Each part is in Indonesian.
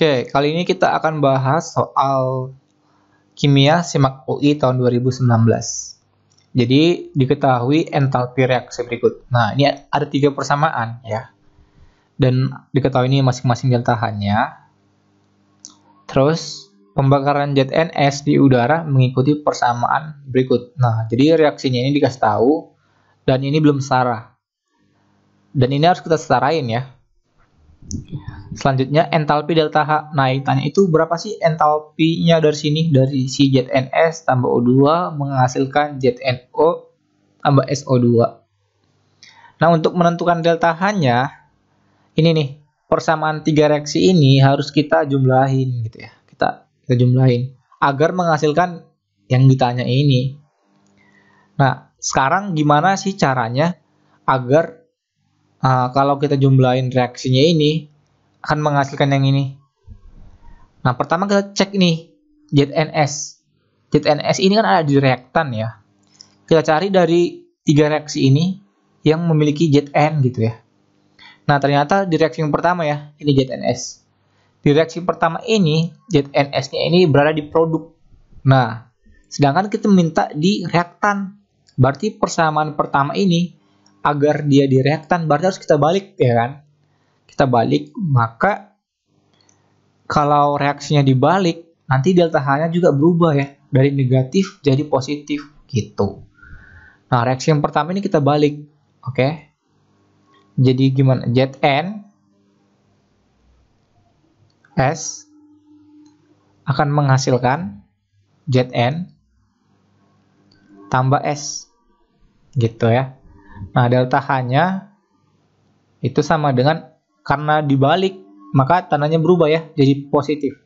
Oke, kali ini kita akan bahas soal kimia simak UI tahun 2019. Jadi diketahui entalpi reaksi berikut. Nah, ini ada tiga persamaan ya. Dan diketahui ini masing-masing hanya. Terus pembakaran NS di udara mengikuti persamaan berikut. Nah, jadi reaksinya ini dikasih tahu dan ini belum setara. Dan ini harus kita setarain ya. Selanjutnya entalpi delta H. naik tanya itu berapa sih entalpinya dari sini? Dari si ZNS tambah O2 menghasilkan ZNO tambah SO2. Nah, untuk menentukan delta H-nya, ini nih, persamaan tiga reaksi ini harus kita jumlahin gitu ya. Kita kita jumlahin agar menghasilkan yang ditanya ini. Nah, sekarang gimana sih caranya agar uh, kalau kita jumlahin reaksinya ini akan menghasilkan yang ini. Nah, pertama kita cek nih ZNS. ZNS ini kan ada di reaktan ya. Kita cari dari tiga reaksi ini yang memiliki ZN gitu ya. Nah, ternyata di reaksi yang pertama ya, ini ZNS. Di reaksi pertama ini, ZNS-nya ini berada di produk. Nah, sedangkan kita minta di reaktan. Berarti persamaan pertama ini agar dia di reaktan berarti harus kita balik ya kan? kita balik, maka kalau reaksinya dibalik, nanti delta H-nya juga berubah ya. Dari negatif jadi positif gitu. Nah, reaksi yang pertama ini kita balik. Oke. Okay? Jadi gimana? Zn S akan menghasilkan Zn tambah S gitu ya. Nah, delta H-nya itu sama dengan karena dibalik maka tandanya berubah ya jadi positif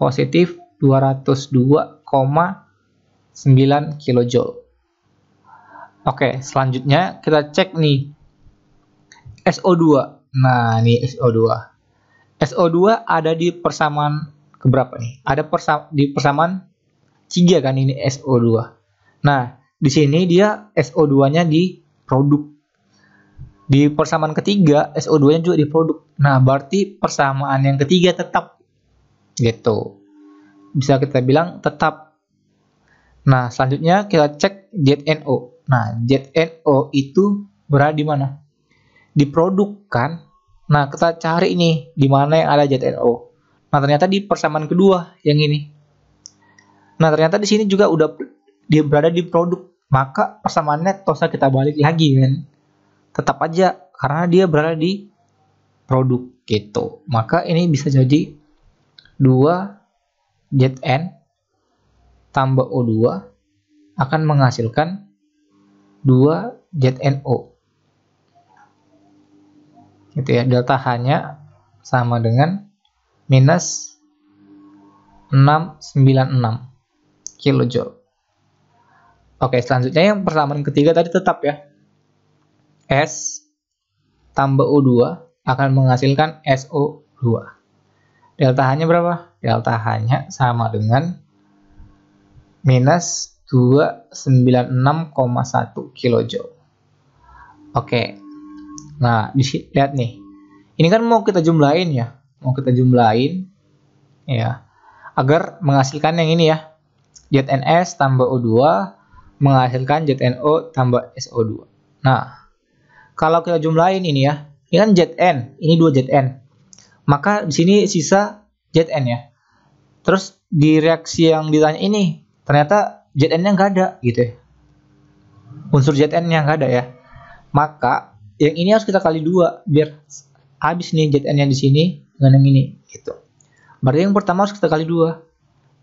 positif 202,9 kJ oke selanjutnya kita cek nih SO2 nah ini SO2 SO2 ada di persamaan keberapa nih ada persa di persamaan 3 kan ini SO2 nah di sini dia SO2 nya di produk. Di persamaan ketiga SO2-nya juga diproduk. Nah, berarti persamaan yang ketiga tetap gitu. Bisa kita bilang tetap. Nah, selanjutnya kita cek ZNO. Nah, ZNO itu berada di mana? Diprodukkan. Nah, kita cari ini di mana yang ada ZNO. Nah, ternyata di persamaan kedua yang ini. Nah, ternyata di sini juga udah dia berada di produk. Maka persamaannya tosa kita balik lagi kan tetap aja karena dia berada di produk gitu. Maka ini bisa jadi 2 Zn tambah O2 akan menghasilkan 2 ZNO. Gitu ya, delta H-nya sama dengan minus 696 kilojoule. Oke, selanjutnya yang persamaan ketiga tadi tetap ya. S tambah O2 akan menghasilkan SO2. Delta H-nya berapa? Delta H-nya sama dengan minus 296,1 kJ. Oke. Nah, lihat nih. Ini kan mau kita jumlahin ya. Mau kita jumlahin ya. Agar menghasilkan yang ini ya. ZNS tambah O2 menghasilkan ZNO tambah SO2. Nah, kalau kita jumlahin ini ya, ini kan ZN, ini 2 ZN. Maka di sini sisa ZN ya. Terus di reaksi yang ditanya ini, ternyata ZN-nya nggak ada gitu ya. Unsur ZN-nya nggak ada ya. Maka yang ini harus kita kali dua biar habis nih ZN-nya di sini dengan yang ini gitu. Berarti yang pertama harus kita kali dua.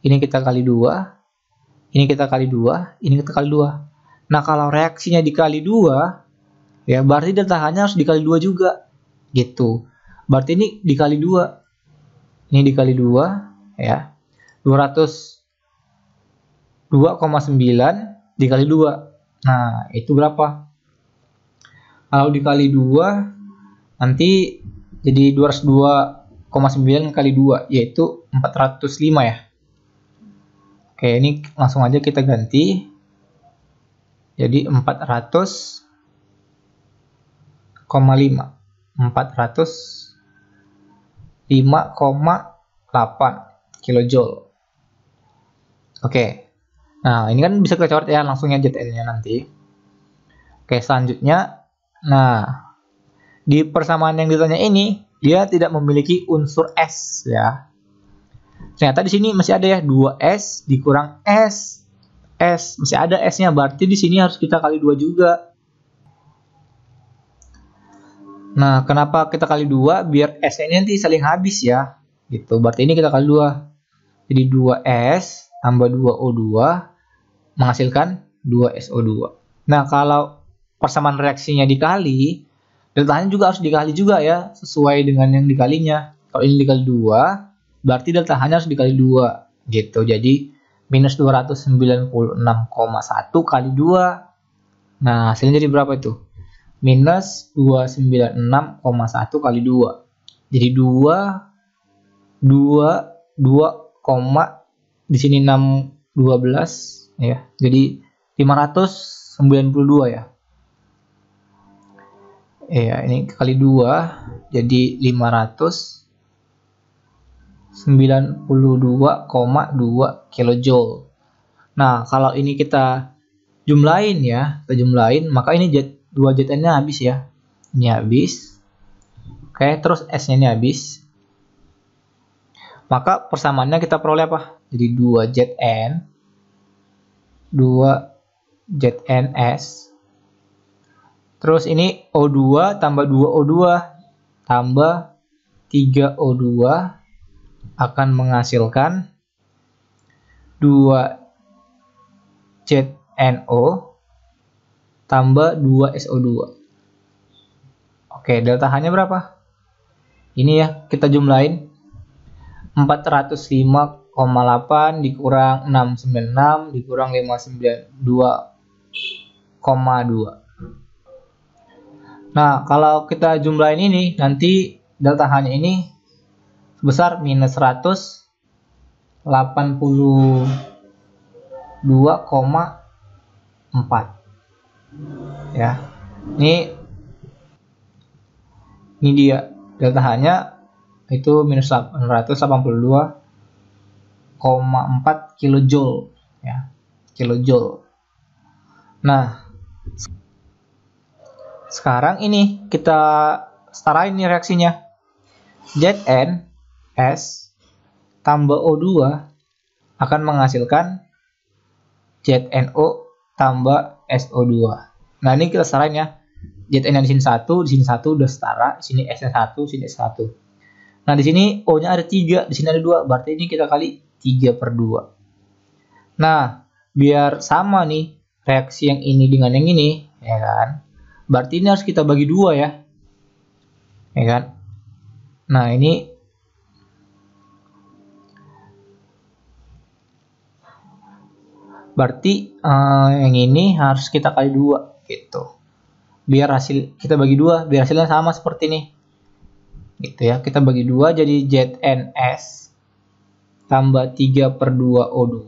Ini kita kali dua, ini kita kali dua, ini kita kali dua. Nah kalau reaksinya dikali dua, ya berarti delta H nya harus dikali dua juga gitu berarti ini dikali dua ini dikali dua ya 200 2,9 dikali 2. nah itu berapa kalau dikali 2, nanti jadi 202,9 kali 2 yaitu 405 ya oke ini langsung aja kita ganti jadi 400 405,8 kilojoule. Oke. Nah, ini kan bisa kita coret ya langsungnya JTL-nya nanti. Oke, selanjutnya nah di persamaan yang ditanya ini dia tidak memiliki unsur S ya. Ternyata di sini masih ada ya 2S dikurang S. S masih ada S-nya berarti di sini harus kita kali 2 juga. Nah, kenapa kita kali dua? Biar S ini nanti saling habis ya. Gitu. Berarti ini kita kali dua. Jadi 2S tambah 2O2 menghasilkan 2SO2. Nah, kalau persamaan reaksinya dikali, deltanya juga harus dikali juga ya, sesuai dengan yang dikalinya. Kalau ini dikali 2, berarti delta hanya harus dikali 2. Gitu. Jadi minus 296,1 kali 2. Nah, hasilnya jadi berapa itu? minus 296,1 kali 2. Jadi 2 2 2, koma di sini 6 12 ya. Jadi 592 ya. Ya, ini kali 2 jadi 500 92,2 kilojoule. Nah, kalau ini kita jumlahin ya, kita jumlahin, maka ini dua JTN-nya habis ya. Ini habis. Oke, terus S-nya ini habis. Maka persamaannya kita peroleh apa? Jadi 2 ZN 2 ZNS Terus ini O2 tambah 2 O2 tambah 3 O2 akan menghasilkan 2 ZNO tambah 2SO2. Oke, delta H-nya berapa? Ini ya, kita jumlahin. 405,8 dikurang 696 dikurang 592,2. Nah, kalau kita jumlahin ini, nanti delta H-nya ini sebesar minus 182,4 ya ini ini dia delta hanya itu minus 4 kilojoule ya kilojoule nah sekarang ini kita setarain nih reaksinya Zn S tambah O2 akan menghasilkan ZNO tambah SO2. Nah ini kita sarain ya. Jtn yang di sini 1, di sini 1 udah setara, di sini s 1, di sini S1. Nah di sini O-nya ada 3, di sini ada 2, berarti ini kita kali 3 per 2. Nah, biar sama nih reaksi yang ini dengan yang ini, ya kan? Berarti ini harus kita bagi dua ya, ya kan? Nah ini berarti uh, yang ini harus kita kali dua gitu biar hasil kita bagi dua biar hasilnya sama seperti ini gitu ya kita bagi dua jadi ZNS tambah 3 per 2 O2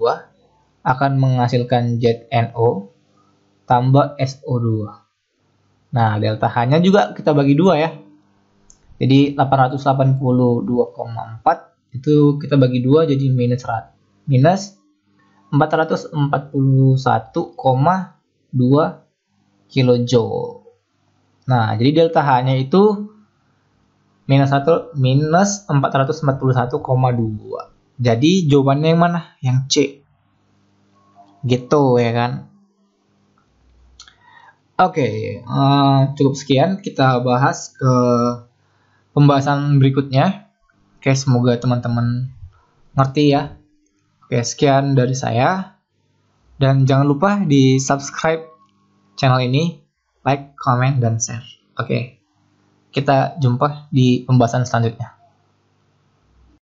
akan menghasilkan ZNO tambah SO2 nah delta H nya juga kita bagi dua ya jadi 882,4 itu kita bagi dua jadi minus 100 minus 441,2 kJ. Nah, jadi delta H-nya itu minus 1 minus 441,2. Jadi jawabannya yang mana? Yang C. Gitu ya kan. Oke, okay, uh, eh, cukup sekian kita bahas ke pembahasan berikutnya. Oke, okay, semoga teman-teman ngerti ya Oke, sekian dari saya. Dan jangan lupa di subscribe channel ini, like, comment, dan share. Oke, kita jumpa di pembahasan selanjutnya.